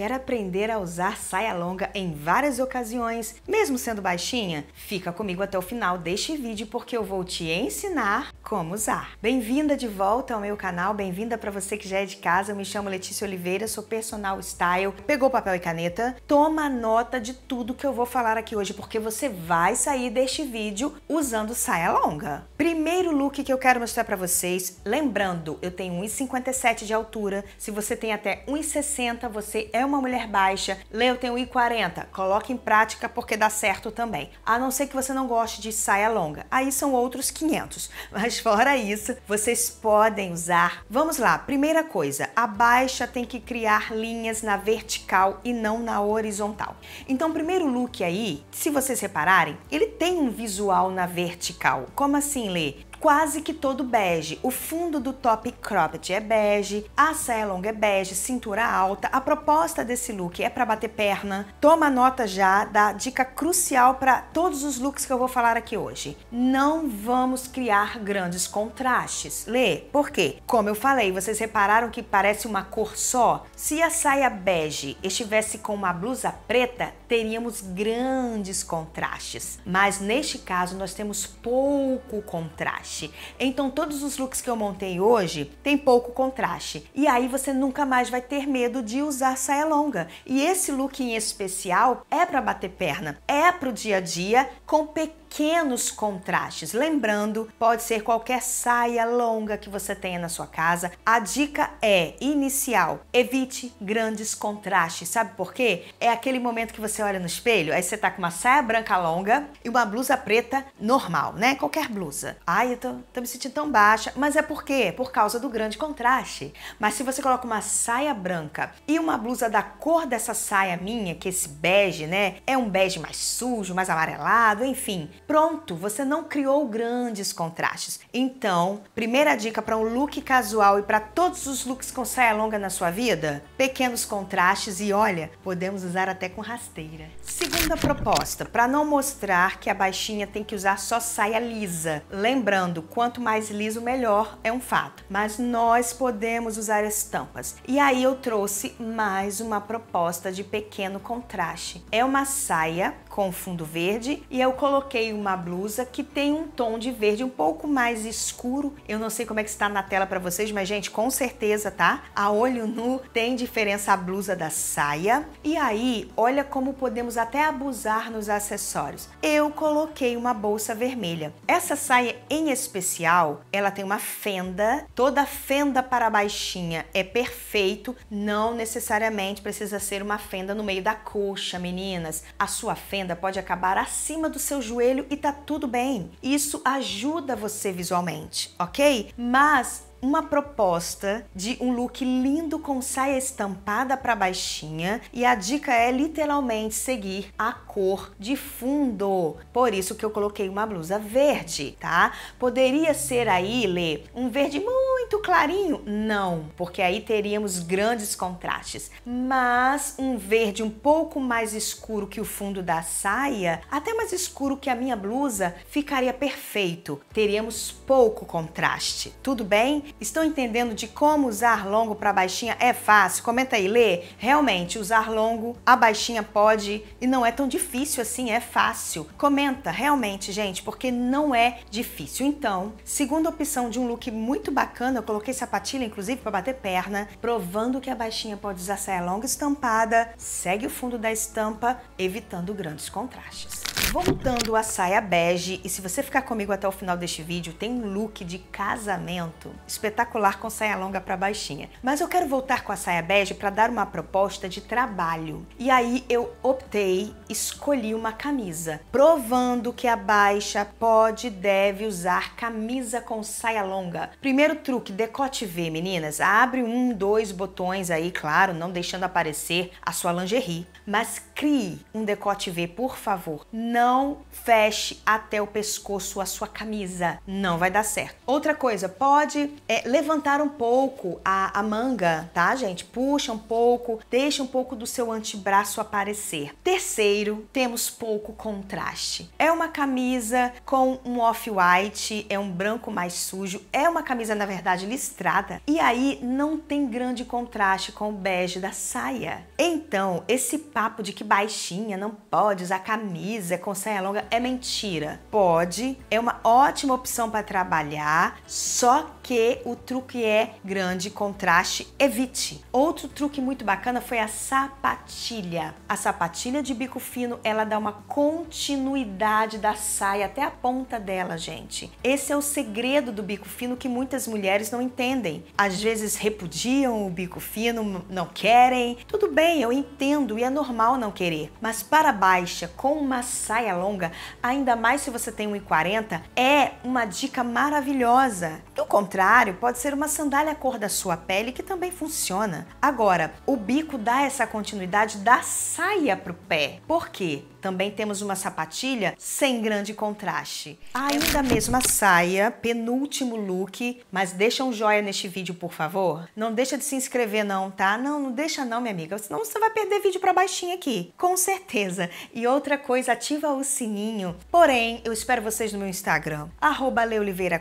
quer aprender a usar saia longa em várias ocasiões, mesmo sendo baixinha? Fica comigo até o final deste vídeo porque eu vou te ensinar como usar. Bem-vinda de volta ao meu canal, bem-vinda para você que já é de casa. Eu me chamo Letícia Oliveira, sou personal style. Pegou papel e caneta? Toma nota de tudo que eu vou falar aqui hoje porque você vai sair deste vídeo usando saia longa. Primeiro look que eu quero mostrar para vocês, lembrando, eu tenho 1,57 de altura. Se você tem até 1,60, você é uma mulher baixa, lê eu tenho I40, coloque em prática porque dá certo também. A não ser que você não goste de saia longa, aí são outros 500. Mas fora isso, vocês podem usar. Vamos lá, primeira coisa, a baixa tem que criar linhas na vertical e não na horizontal. Então, primeiro look aí, se vocês repararem, ele tem um visual na vertical. Como assim, Lê? quase que todo bege. O fundo do top cropped é bege, a saia longa é bege, cintura alta. A proposta desse look é para bater perna. Toma nota já da dica crucial para todos os looks que eu vou falar aqui hoje. Não vamos criar grandes contrastes. Lê, por quê? Como eu falei, vocês repararam que parece uma cor só? Se a saia bege estivesse com uma blusa preta, teríamos grandes contrastes. Mas neste caso, nós temos pouco contraste contraste. Então todos os looks que eu montei hoje tem pouco contraste. E aí você nunca mais vai ter medo de usar saia longa. E esse look em especial é para bater perna, é para o dia a dia com pequenos pequenos contrastes. Lembrando, pode ser qualquer saia longa que você tenha na sua casa. A dica é inicial, evite grandes contrastes. Sabe por quê? É aquele momento que você olha no espelho, aí você tá com uma saia branca longa e uma blusa preta normal, né? Qualquer blusa. Ai, eu tô, tô me sentindo tão baixa. Mas é por quê? Por causa do grande contraste. Mas se você coloca uma saia branca e uma blusa da cor dessa saia minha, que é esse bege, né? É um bege mais sujo, mais amarelado, enfim pronto, você não criou grandes contrastes. Então, primeira dica para um look casual e para todos os looks com saia longa na sua vida, pequenos contrastes e olha, podemos usar até com rasteira. Segunda proposta, para não mostrar que a baixinha tem que usar só saia lisa. Lembrando, quanto mais liso melhor, é um fato, mas nós podemos usar estampas. E aí eu trouxe mais uma proposta de pequeno contraste. É uma saia com fundo verde e eu coloquei uma blusa que tem um tom de verde um pouco mais escuro. Eu não sei como é que está na tela para vocês, mas gente, com certeza, tá? A olho nu tem diferença a blusa da saia. E aí, olha como podemos até abusar nos acessórios. Eu coloquei uma bolsa vermelha. Essa saia em especial, ela tem uma fenda, toda fenda para baixinha é perfeito, não necessariamente precisa ser uma fenda no meio da coxa, meninas. A sua fenda pode acabar acima do seu joelho e tá tudo bem. Isso ajuda você visualmente, ok? Mas uma proposta de um look lindo com saia estampada para baixinha e a dica é literalmente seguir a cor de fundo. Por isso que eu coloquei uma blusa verde, tá? Poderia ser aí, Lê, um verde muito clarinho? Não, porque aí teríamos grandes contrastes. Mas um verde um pouco mais escuro que o fundo da saia, até mais escuro que a minha blusa, ficaria perfeito. Teríamos pouco contraste. Tudo bem? Estão entendendo de como usar longo para baixinha é fácil? Comenta aí, Lê. Realmente, usar longo, a baixinha pode e não é tão difícil assim, é fácil. Comenta, realmente, gente, porque não é difícil. Então, segunda opção de um look muito bacana, eu coloquei sapatilha, inclusive, para bater perna, provando que a baixinha pode usar saia longa estampada, segue o fundo da estampa, evitando grandes contrastes. Voltando à saia bege, e se você ficar comigo até o final deste vídeo, tem um look de casamento espetacular com saia longa para baixinha. Mas eu quero voltar com a saia bege para dar uma proposta de trabalho. E aí eu optei, escolhi uma camisa, provando que a baixa pode e deve usar camisa com saia longa. Primeiro truque, decote V, meninas. Abre um, dois botões aí, claro, não deixando aparecer a sua lingerie, mas crie um decote V, por favor. Não não feche até o pescoço a sua camisa. Não vai dar certo. Outra coisa, pode é, levantar um pouco a, a manga, tá, gente? Puxa um pouco, deixa um pouco do seu antebraço aparecer. Terceiro, temos pouco contraste. É uma camisa com um off-white, é um branco mais sujo, é uma camisa, na verdade, listrada, e aí não tem grande contraste com o bege da saia. Então, esse papo de que baixinha não pode usar camisa com com saia longa é mentira. Pode, é uma ótima opção para trabalhar, só que o truque é grande contraste, evite. Outro truque muito bacana foi a sapatilha. A sapatilha de bico fino, ela dá uma continuidade da saia até a ponta dela, gente. Esse é o segredo do bico fino que muitas mulheres não entendem. Às vezes repudiam o bico fino, não querem. Tudo bem, eu entendo e é normal não querer, mas para baixa com uma saia saia longa, ainda mais se você tem 1,40, é uma dica maravilhosa. Do contrário, pode ser uma sandália cor da sua pele que também funciona. Agora, o bico dá essa continuidade da saia para o pé. Por quê? Também temos uma sapatilha sem grande contraste. Ainda a mesma saia, penúltimo look, mas deixa um joia neste vídeo, por favor. Não deixa de se inscrever não, tá? Não, não deixa não, minha amiga, senão você vai perder vídeo para baixinho aqui. Com certeza. E outra coisa, ativa ativa o sininho. Porém, eu espero vocês no meu Instagram, arroba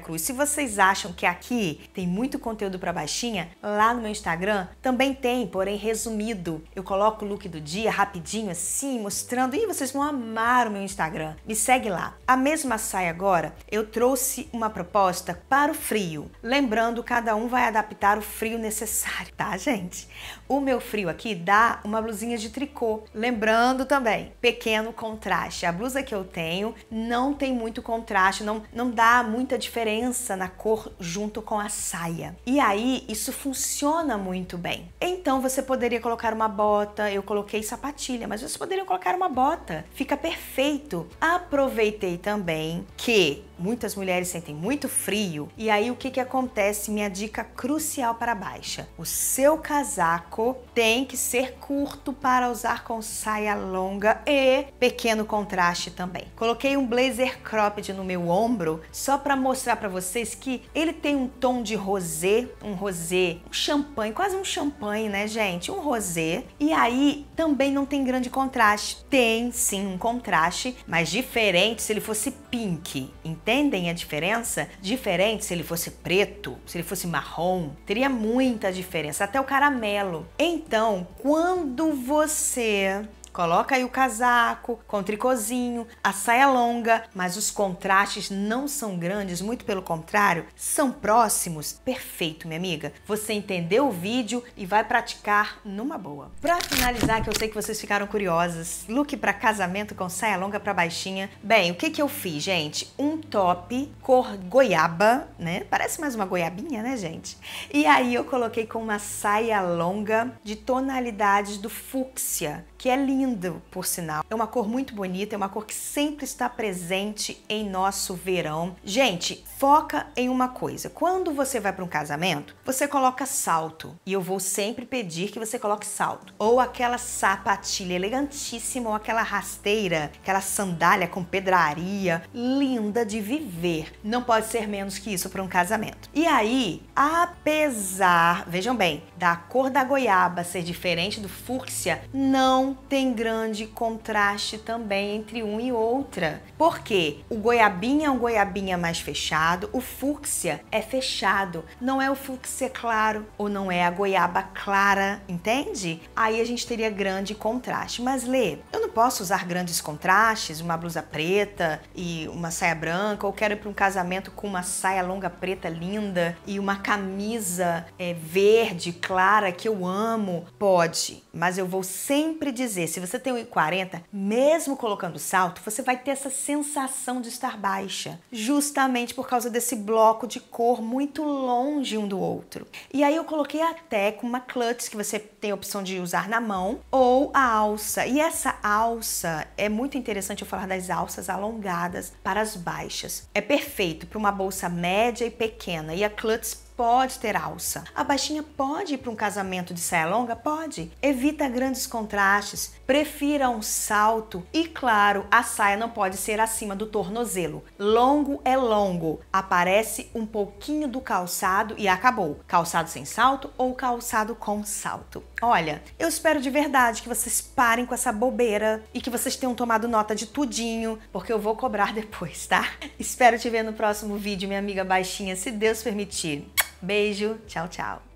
Cruz. Se vocês acham que aqui tem muito conteúdo para baixinha, lá no meu Instagram também tem, porém resumido. Eu coloco o look do dia rapidinho assim, mostrando, e vocês vão amar o meu Instagram. Me segue lá. A mesma saia agora, eu trouxe uma proposta para o frio. Lembrando, cada um vai adaptar o frio necessário, tá, gente? O meu frio aqui dá uma blusinha de tricô. Lembrando também, pequeno contraste a blusa que eu tenho não tem muito contraste, não, não dá muita diferença na cor junto com a saia. E aí isso funciona muito bem. Então você poderia colocar uma bota, eu coloquei sapatilha, mas você poderia colocar uma bota, fica perfeito. Aproveitei também que Muitas mulheres sentem muito frio. E aí o que, que acontece? Minha dica crucial para baixa: o seu casaco tem que ser curto para usar com saia longa e pequeno contraste também. Coloquei um blazer cropped no meu ombro só para mostrar para vocês que ele tem um tom de rosé, um rosé, um champanhe, quase um champanhe, né, gente? Um rosé. E aí também não tem grande contraste. Tem sim um contraste, mas diferente se ele fosse pink, entende? entendem a diferença, diferente se ele fosse preto, se ele fosse marrom, teria muita diferença, até o caramelo. Então, quando você Coloca aí o casaco com tricôzinho, a saia longa, mas os contrastes não são grandes, muito pelo contrário, são próximos. Perfeito, minha amiga. Você entendeu o vídeo e vai praticar numa boa. Para finalizar, que eu sei que vocês ficaram curiosas, look para casamento com saia longa para baixinha. Bem, o que que eu fiz, gente? Um top cor goiaba, né? Parece mais uma goiabinha, né, gente? E aí eu coloquei com uma saia longa de tonalidades do fúcsia que é lindo, por sinal. É uma cor muito bonita, é uma cor que sempre está presente em nosso verão. Gente, foca em uma coisa. Quando você vai para um casamento, você coloca salto. E eu vou sempre pedir que você coloque salto. Ou aquela sapatilha elegantíssima, ou aquela rasteira, aquela sandália com pedraria, linda de viver. Não pode ser menos que isso para um casamento. E aí, apesar, vejam bem, da cor da goiaba ser diferente do fúcsia, não tem grande contraste também entre um e outra. Porque o goiabinha é um goiabinha mais fechado, o fúcsia é fechado. Não é o fúcsia claro ou não é a goiaba clara, entende? Aí a gente teria grande contraste. Mas lê, eu não posso usar grandes contrastes, uma blusa preta e uma saia branca, ou quero ir para um casamento com uma saia longa preta linda e uma camisa é, verde clara que eu amo? Pode, mas eu vou sempre dizer, se você tem 1,40, mesmo colocando salto, você vai ter essa sensação de estar baixa, justamente por causa desse bloco de cor muito longe um do outro. E aí eu coloquei até com uma clutch que você tem a opção de usar na mão ou a alça. E essa alça alça, é muito interessante eu falar das alças alongadas para as baixas. É perfeito para uma bolsa média e pequena e a Klutz pode ter alça. A baixinha pode ir para um casamento de saia longa? Pode. Evita grandes contrastes, prefira um salto e, claro, a saia não pode ser acima do tornozelo. Longo é longo, aparece um pouquinho do calçado e acabou. Calçado sem salto ou calçado com salto. Olha, eu espero de verdade que vocês parem com essa bobeira e que vocês tenham tomado nota de tudinho, porque eu vou cobrar depois, tá? Espero te ver no próximo vídeo, minha amiga baixinha, se Deus permitir. Beijo, tchau, tchau.